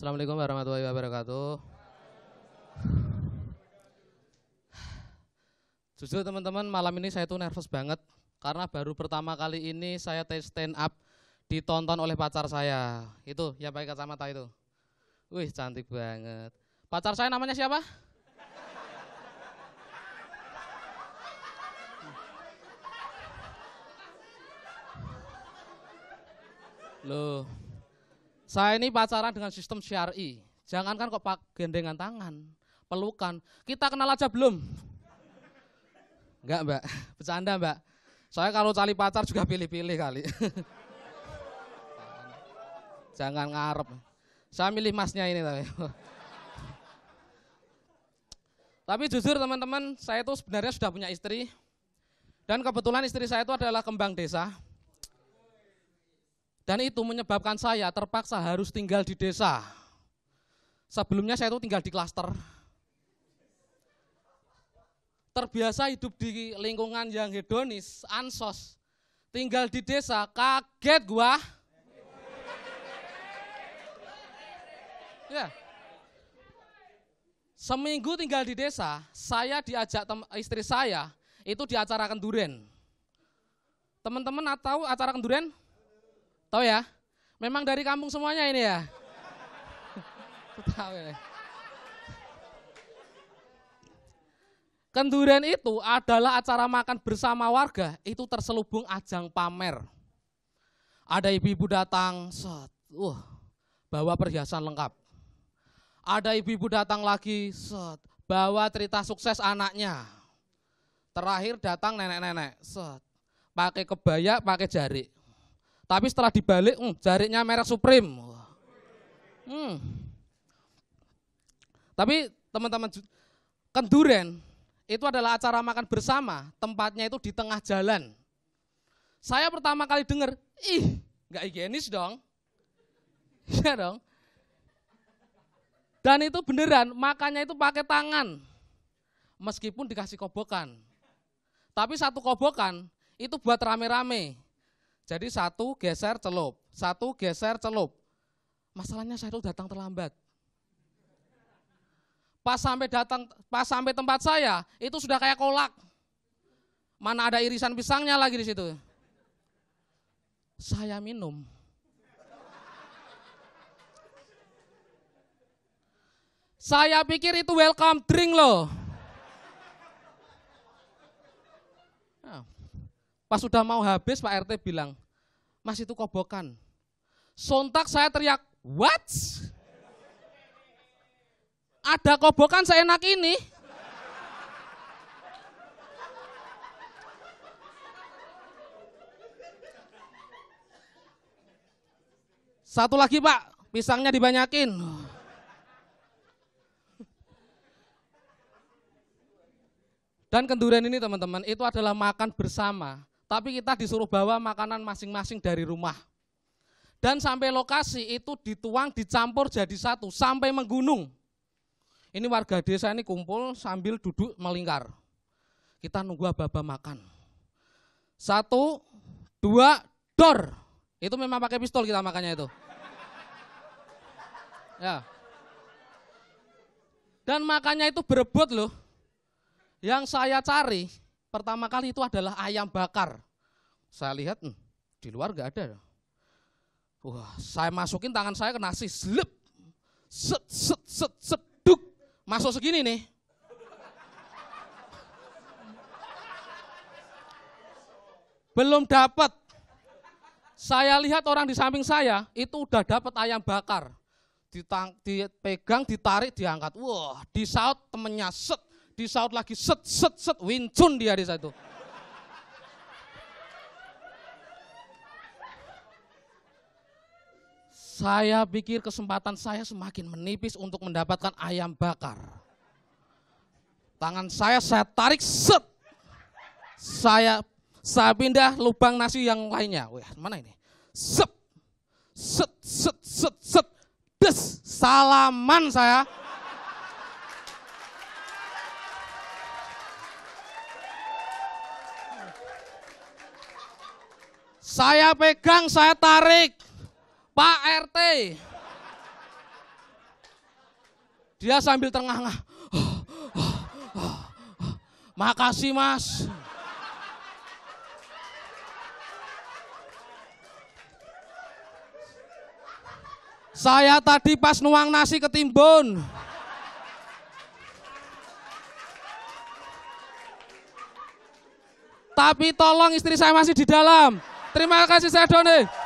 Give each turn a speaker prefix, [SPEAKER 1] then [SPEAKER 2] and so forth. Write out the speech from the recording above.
[SPEAKER 1] Assalamualaikum warahmatullahi wabarakatuh. Jujur teman-teman, malam ini saya tuh nervous banget karena baru pertama kali ini saya tes stand up ditonton oleh pacar saya. Itu yang pakai kacamata itu. Wih, cantik banget. Pacar saya namanya siapa? Loh, saya ini pacaran dengan sistem syari. Jangankan kok pak gendengan tangan, pelukan. Kita kenal aja belum? Enggak mbak, bercanda mbak. Saya kalau cari pacar juga pilih-pilih kali. Jangan ngarep. Saya milih masnya ini tapi. Tapi jujur teman-teman, saya itu sebenarnya sudah punya istri. Dan kebetulan istri saya itu adalah kembang desa. Dan itu menyebabkan saya terpaksa harus tinggal di desa. Sebelumnya saya itu tinggal di klaster. Terbiasa hidup di lingkungan yang hedonis, ansos. Tinggal di desa, kaget gua. Ya. Seminggu tinggal di desa, saya diajak tem istri saya itu di acara kenduren. Teman-teman tahu acara kenduren? Tahu ya? Memang dari kampung semuanya ini ya. Tahu ya. Kenduren itu adalah acara makan bersama warga, itu terselubung ajang pamer. Ada ibu-ibu datang, set, uh, bawa perhiasan lengkap. Ada ibu-ibu datang lagi, set, bawa cerita sukses anaknya. Terakhir datang nenek-nenek, set, pakai kebaya, pakai jari. Tapi setelah dibalik, hmm, jariknya merek Supreme. Hmm. Tapi teman-teman, kan itu adalah acara makan bersama, tempatnya itu di tengah jalan. Saya pertama kali dengar, ih, nggak higienis dong. Iya dong. Dan itu beneran, makannya itu pakai tangan. Meskipun dikasih kobokan. Tapi satu kobokan itu buat rame-rame. Jadi satu geser celup, satu geser celup. Masalahnya saya itu datang terlambat. Pas sampai datang, pas sampai tempat saya, itu sudah kayak kolak. Mana ada irisan pisangnya lagi di situ. Saya minum. Saya pikir itu welcome drink loh. Pas sudah mau habis Pak RT bilang, Mas itu kobokan. Sontak saya teriak, what? Ada kobokan seenak ini? Satu lagi pak, pisangnya dibanyakin. Dan kenduren ini teman-teman, itu adalah makan bersama tapi kita disuruh bawa makanan masing-masing dari rumah. Dan sampai lokasi itu dituang, dicampur jadi satu, sampai menggunung. Ini warga desa ini kumpul sambil duduk melingkar. Kita nunggu ababa makan. Satu, dua, dor. Itu memang pakai pistol kita makannya itu. Ya. Dan makannya itu berebut loh. Yang saya cari Pertama kali itu adalah ayam bakar. Saya lihat hmm, di luar gak ada. Wah, saya masukin tangan saya ke nasi, slip, set, set, set, set, masuk segini nih. Belum dapat. Saya lihat orang di samping saya itu udah dapat ayam bakar. Ditang, dipegang, ditarik, diangkat. Wah, disaut temennya set, disaut lagi set set set wincun dia di situ. Saya pikir kesempatan saya semakin menipis untuk mendapatkan ayam bakar. Tangan saya saya tarik set. Saya saya pindah lubang nasi yang lainnya. Wah, mana ini? set Set set set set. Des salaman saya. Saya pegang, saya tarik. Pak RT. Dia sambil tengah tengah. Makasih mas. Saya tadi pas nuang nasi ketimbun. Tapi tolong istri saya masih di dalam. Terima kasih saya Doni.